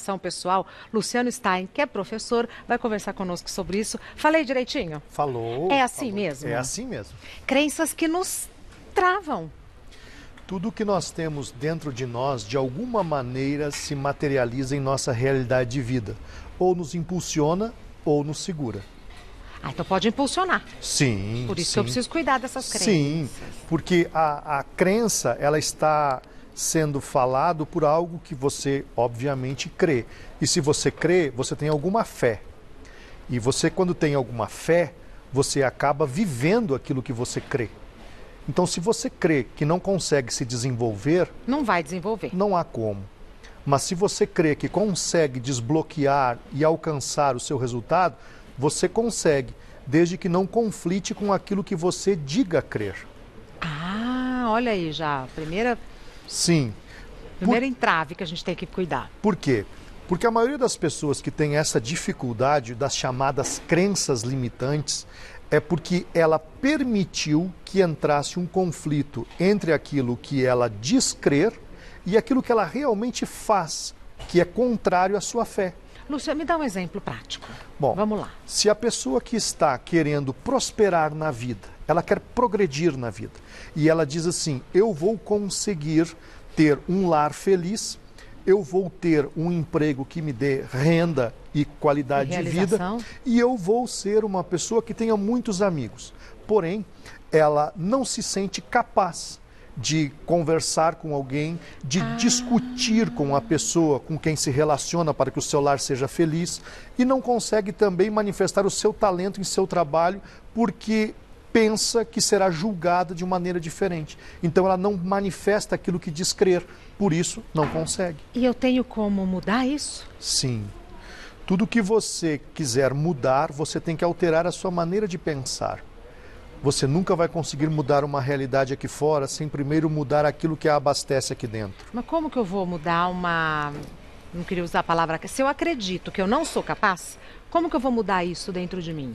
Ação pessoal, Luciano Stein, que é professor, vai conversar conosco sobre isso. Falei direitinho? Falou. É assim falou. mesmo? É assim mesmo. Crenças que nos travam. Tudo que nós temos dentro de nós, de alguma maneira, se materializa em nossa realidade de vida. Ou nos impulsiona ou nos segura. Ah, então pode impulsionar. Sim. Por isso sim. que eu preciso cuidar dessas crenças. Sim, porque a, a crença, ela está sendo falado por algo que você, obviamente, crê. E se você crê, você tem alguma fé. E você, quando tem alguma fé, você acaba vivendo aquilo que você crê. Então, se você crê que não consegue se desenvolver. Não vai desenvolver. Não há como. Mas se você crê que consegue desbloquear e alcançar o seu resultado, você consegue, desde que não conflite com aquilo que você diga crer. Ah, olha aí já, primeira Sim. Primeiro Por... entrave que a gente tem que cuidar. Por quê? Porque a maioria das pessoas que tem essa dificuldade das chamadas crenças limitantes é porque ela permitiu que entrasse um conflito entre aquilo que ela diz crer e aquilo que ela realmente faz, que é contrário à sua fé. Luciano, me dá um exemplo prático. Bom, vamos lá. Se a pessoa que está querendo prosperar na vida, ela quer progredir na vida, e ela diz assim: eu vou conseguir ter um lar feliz, eu vou ter um emprego que me dê renda e qualidade e de vida, e eu vou ser uma pessoa que tenha muitos amigos. Porém, ela não se sente capaz de conversar com alguém, de ah. discutir com a pessoa com quem se relaciona para que o seu lar seja feliz e não consegue também manifestar o seu talento em seu trabalho porque pensa que será julgada de maneira diferente. Então ela não manifesta aquilo que diz crer, por isso não consegue. E eu tenho como mudar isso? Sim. Tudo que você quiser mudar, você tem que alterar a sua maneira de pensar. Você nunca vai conseguir mudar uma realidade aqui fora sem primeiro mudar aquilo que a abastece aqui dentro. Mas como que eu vou mudar uma. Não queria usar a palavra. Se eu acredito que eu não sou capaz, como que eu vou mudar isso dentro de mim?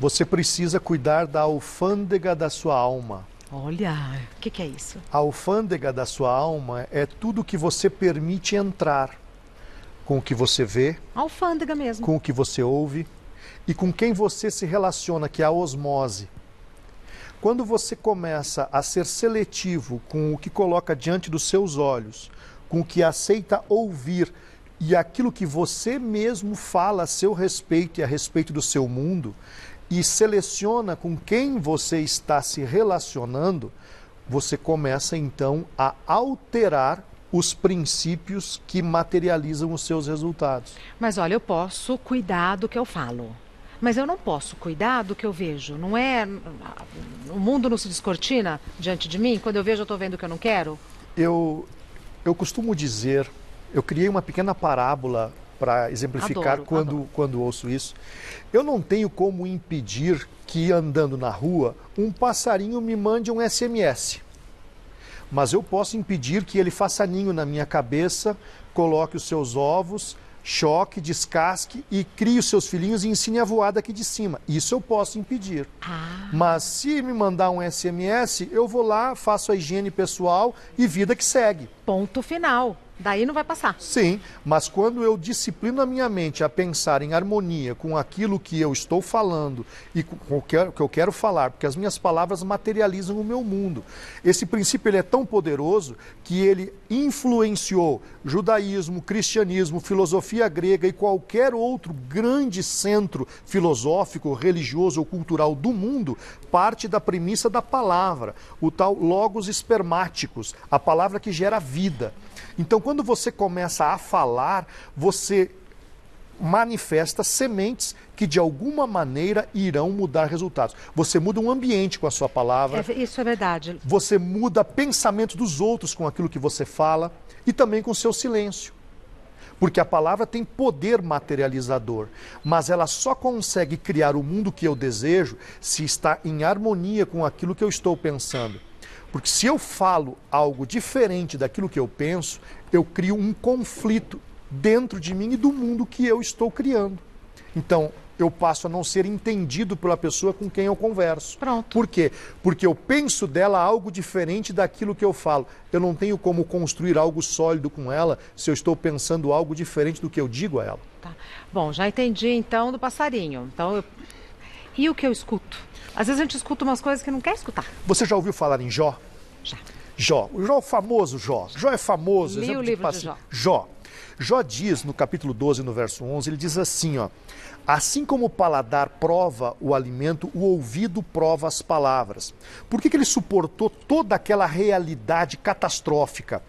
Você precisa cuidar da alfândega da sua alma. Olha, o que, que, é isso? A alfândega da sua alma é tudo que você permite entrar com o que você vê, alfândega mesmo, com o que você ouve e com quem você se relaciona, que é a osmose. Quando você começa a ser seletivo com o que coloca diante dos seus olhos, com o que aceita ouvir e aquilo que você mesmo fala a seu respeito e a respeito do seu mundo, e seleciona com quem você está se relacionando, você começa então a alterar os princípios que materializam os seus resultados. Mas olha, eu posso cuidar do que eu falo. Mas eu não posso cuidar do que eu vejo. Não é. O mundo não se descortina diante de mim. Quando eu vejo, eu estou vendo o que eu não quero. Eu, eu costumo dizer. Eu criei uma pequena parábola para exemplificar adoro, quando, adoro. quando ouço isso. Eu não tenho como impedir que, andando na rua, um passarinho me mande um SMS mas eu posso impedir que ele faça ninho na minha cabeça, coloque os seus ovos, choque, descasque e crie os seus filhinhos e ensine a voar daqui de cima. Isso eu posso impedir. Ah. Mas se me mandar um SMS, eu vou lá, faço a higiene pessoal e vida que segue. Ponto final. Daí não vai passar. Sim, mas quando eu disciplino a minha mente a pensar em harmonia com aquilo que eu estou falando e com o que eu quero falar, porque as minhas palavras materializam o meu mundo. Esse princípio ele é tão poderoso que ele influenciou judaísmo, cristianismo, filosofia grega e qualquer outro grande centro filosófico, religioso ou cultural do mundo, parte da premissa da palavra, o tal logos espermáticos, a palavra que gera vida. Então, quando você começa a falar, você manifesta sementes que de alguma maneira irão mudar resultados. Você muda um ambiente com a sua palavra. É, isso é verdade. Você muda pensamento dos outros com aquilo que você fala e também com o seu silêncio. Porque a palavra tem poder materializador, mas ela só consegue criar o mundo que eu desejo se está em harmonia com aquilo que eu estou pensando. Porque se eu falo algo diferente daquilo que eu penso, eu crio um conflito dentro de mim e do mundo que eu estou criando. Então, eu passo a não ser entendido pela pessoa com quem eu converso. Pronto. Por quê? Porque eu penso dela algo diferente daquilo que eu falo. Eu não tenho como construir algo sólido com ela se eu estou pensando algo diferente do que eu digo a ela. Tá. Bom, já entendi então do passarinho. Então, eu... e o que eu escuto? Às vezes a gente escuta umas coisas que não quer escutar. Você já ouviu falar em Jó? Já. Jó. O Jó é famoso Jó. Jó é famoso. Li o livro de, de Jó. Jó. Jó diz no capítulo 12, no verso 11, ele diz assim, ó: Assim como o paladar prova o alimento, o ouvido prova as palavras. Por que, que ele suportou toda aquela realidade catastrófica?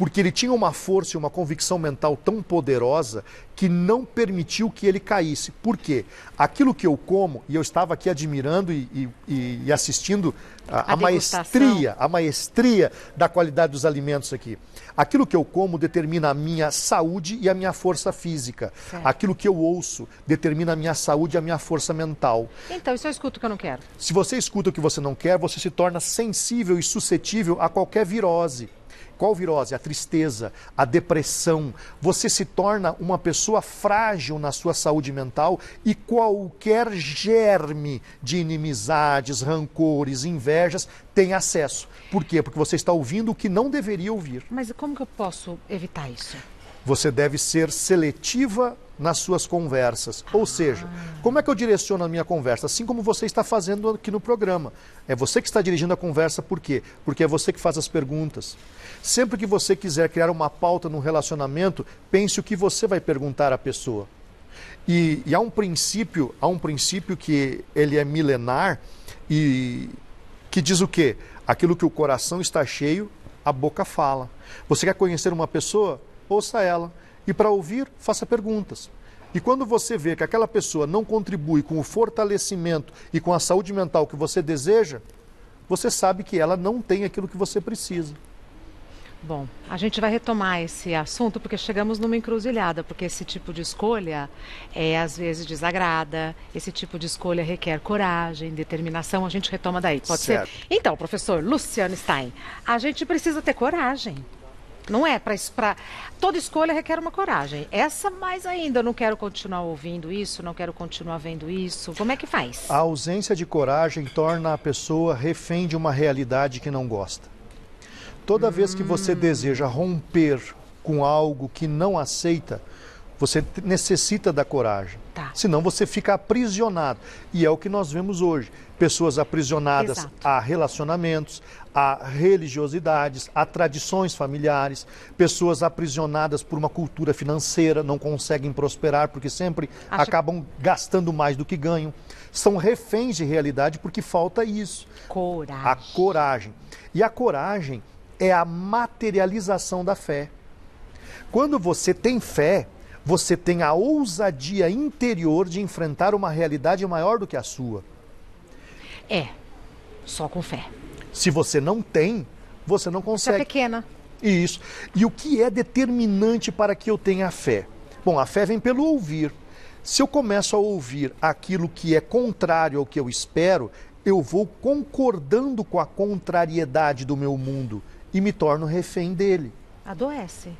porque ele tinha uma força e uma convicção mental tão poderosa que não permitiu que ele caísse. Por quê? Aquilo que eu como, e eu estava aqui admirando e, e, e assistindo a, a, a maestria, a maestria da qualidade dos alimentos aqui. Aquilo que eu como determina a minha saúde e a minha força física. Certo. Aquilo que eu ouço determina a minha saúde e a minha força mental. Então, isso eu escuto o que eu não quero. Se você escuta o que você não quer, você se torna sensível e suscetível a qualquer virose. Qual virose? A tristeza, a depressão. Você se torna uma pessoa frágil na sua saúde mental e qualquer germe de inimizades, rancores, invejas tem acesso. Por quê? Porque você está ouvindo o que não deveria ouvir. Mas como que eu posso evitar isso? Você deve ser seletiva nas suas conversas. Ou seja, ah. como é que eu direciono a minha conversa? Assim como você está fazendo aqui no programa. É você que está dirigindo a conversa, por quê? Porque é você que faz as perguntas. Sempre que você quiser criar uma pauta num relacionamento, pense o que você vai perguntar à pessoa. E, e há um princípio, há um princípio que ele é milenar e que diz o quê? Aquilo que o coração está cheio, a boca fala. Você quer conhecer uma pessoa? ouça ela. E para ouvir, faça perguntas. E quando você vê que aquela pessoa não contribui com o fortalecimento e com a saúde mental que você deseja, você sabe que ela não tem aquilo que você precisa. Bom, a gente vai retomar esse assunto porque chegamos numa encruzilhada, porque esse tipo de escolha é às vezes desagrada, esse tipo de escolha requer coragem, determinação, a gente retoma daí, pode certo. ser? Então, professor Luciano Stein, a gente precisa ter coragem não é para Para toda escolha requer uma coragem. Essa mais ainda, eu não quero continuar ouvindo isso, não quero continuar vendo isso. Como é que faz? A ausência de coragem torna a pessoa refém de uma realidade que não gosta. Toda hum... vez que você hum. deseja romper com algo que não aceita, você necessita da coragem. Tá. Senão você fica aprisionado. E é o que nós vemos hoje. Pessoas aprisionadas Exato. a relacionamentos, a religiosidades, a tradições familiares, pessoas aprisionadas por uma cultura financeira, não conseguem prosperar porque sempre Acho... acabam gastando mais do que ganham. São reféns de realidade porque falta isso. Coragem. A coragem. E a coragem é a materialização da fé. Quando você tem fé, você tem a ousadia interior de enfrentar uma realidade maior do que a sua. É, só com fé. Se você não tem, você não consegue. Você é pequena. Isso. E o que é determinante para que eu tenha fé? Bom, a fé vem pelo ouvir. Se eu começo a ouvir aquilo que é contrário ao que eu espero, eu vou concordando com a contrariedade do meu mundo e me torno refém dele. Adoece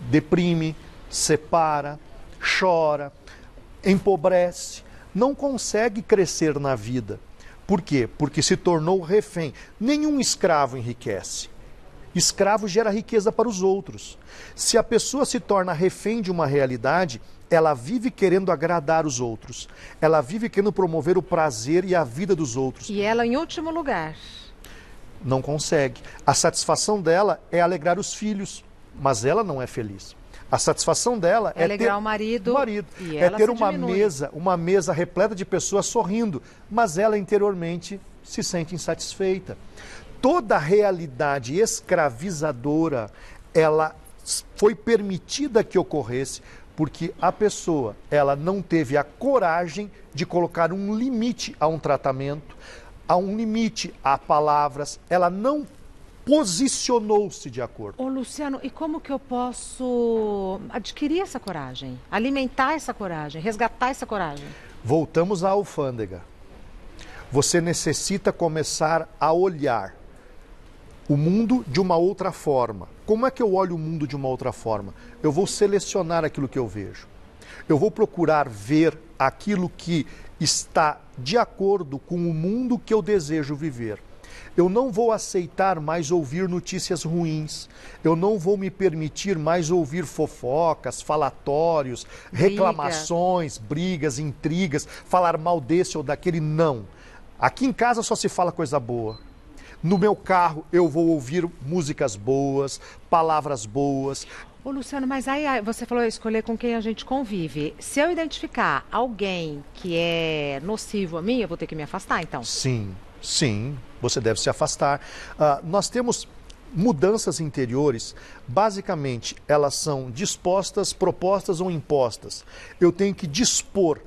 deprime, separa, chora, empobrece, não consegue crescer na vida. Por quê? Porque se tornou refém. Nenhum escravo enriquece. Escravo gera riqueza para os outros. Se a pessoa se torna refém de uma realidade, ela vive querendo agradar os outros. Ela vive querendo promover o prazer e a vida dos outros. E ela em último lugar. Não consegue. A satisfação dela é alegrar os filhos, mas ela não é feliz. A satisfação dela é, é ter o marido, marido é ter uma diminui. mesa, uma mesa repleta de pessoas sorrindo, mas ela interiormente se sente insatisfeita. Toda realidade escravizadora, ela foi permitida que ocorresse porque a pessoa, ela não teve a coragem de colocar um limite a um tratamento, a um limite a palavras, ela não posicionou-se de acordo. Ô, Luciano, e como que eu posso adquirir essa coragem, alimentar essa coragem, resgatar essa coragem? Voltamos à alfândega. Você necessita começar a olhar o mundo de uma outra forma. Como é que eu olho o mundo de uma outra forma? Eu vou selecionar aquilo que eu vejo. Eu vou procurar ver aquilo que está de acordo com o mundo que eu desejo viver. Eu não vou aceitar mais ouvir notícias ruins. Eu não vou me permitir mais ouvir fofocas, falatórios, Briga. reclamações, brigas, intrigas, falar mal desse ou daquele. Não. Aqui em casa só se fala coisa boa. No meu carro eu vou ouvir músicas boas, palavras boas, Ô, Luciano, mas aí você falou escolher com quem a gente convive. Se eu identificar alguém que é nocivo a mim, eu vou ter que me afastar, então? Sim. Sim, você deve se afastar. Uh, nós temos mudanças interiores, basicamente, elas são dispostas, propostas ou impostas. Eu tenho que dispor.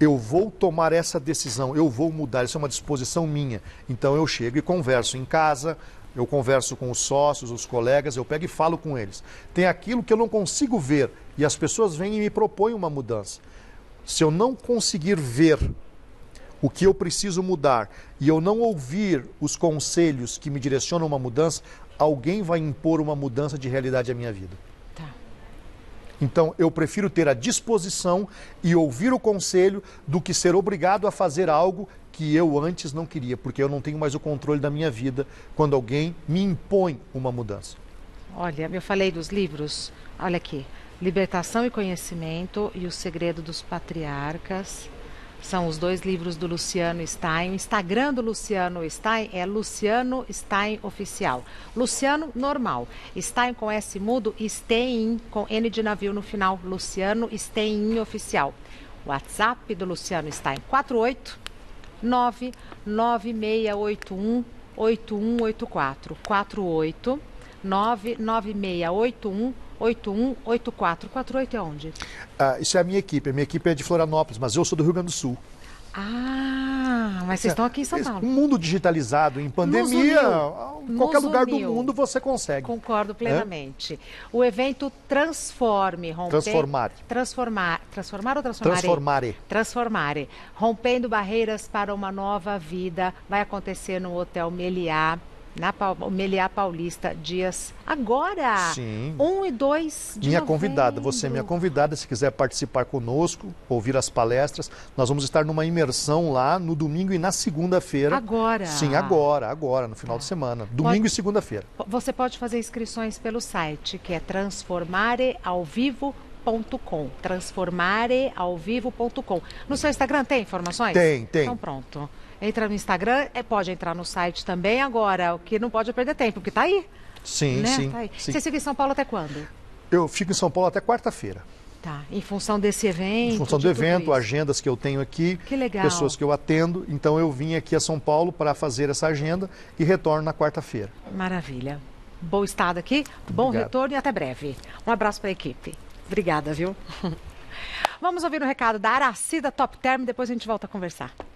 Eu vou tomar essa decisão, eu vou mudar, isso é uma disposição minha. Então eu chego e converso em casa, eu converso com os sócios, os colegas, eu pego e falo com eles. Tem aquilo que eu não consigo ver e as pessoas vêm e me propõem uma mudança. Se eu não conseguir ver o que eu preciso mudar e eu não ouvir os conselhos que me direcionam a uma mudança, alguém vai impor uma mudança de realidade à minha vida. Tá. Então, eu prefiro ter a disposição e ouvir o conselho do que ser obrigado a fazer algo que eu antes não queria, porque eu não tenho mais o controle da minha vida quando alguém me impõe uma mudança. Olha, eu falei dos livros, olha aqui, Libertação e Conhecimento e o Segredo dos Patriarcas, são os dois livros do Luciano Stein. O Instagram do Luciano Stein é Luciano Stein Oficial. Luciano normal. Stein com S mudo, Stein com N de navio no final. Luciano Stein Oficial. WhatsApp do Luciano Stein 48 99681 8184 48 99681 818448 é onde? Ah, isso é a minha equipe. A minha equipe é de Florianópolis, mas eu sou do Rio Grande do Sul. Ah, mas vocês é, estão aqui em São Paulo. Um mundo digitalizado, em pandemia, em qualquer Nos lugar uniu. do mundo você consegue. Concordo plenamente. É? O evento Transforme, romper, Transformar. Transformar. Transformar ou transformar Transformare. Transformare. Rompendo barreiras para uma nova vida. Vai acontecer no Hotel Meliá na Meliá Paulista, dias agora, Sim. 1 e 2 de Minha novembro. convidada, você é minha convidada, se quiser participar conosco, ouvir as palestras, nós vamos estar numa imersão lá no domingo e na segunda-feira. Agora? Sim, agora, agora, no final ah. de semana, domingo pode, e segunda-feira. Você pode fazer inscrições pelo site, que é vivo transformarealvivo.com. Transformarealvivo.com. No seu Instagram tem informações? Tem, tem. Então pronto entra no Instagram, é, pode entrar no site também agora, o que não pode é perder tempo, porque está aí. Sim, né? sim, tá aí. sim. Você fica em São Paulo até quando? Eu fico em São Paulo até quarta-feira. Tá, em função desse evento? Em função do evento, agendas que eu tenho aqui, que pessoas que eu atendo. Então eu vim aqui a São Paulo para fazer essa agenda e retorno na quarta-feira. Maravilha. Bom estado aqui, bom Obrigado. retorno e até breve. Um abraço para a equipe. Obrigada, viu? Vamos ouvir o um recado da Aracida Top Term, depois a gente volta a conversar.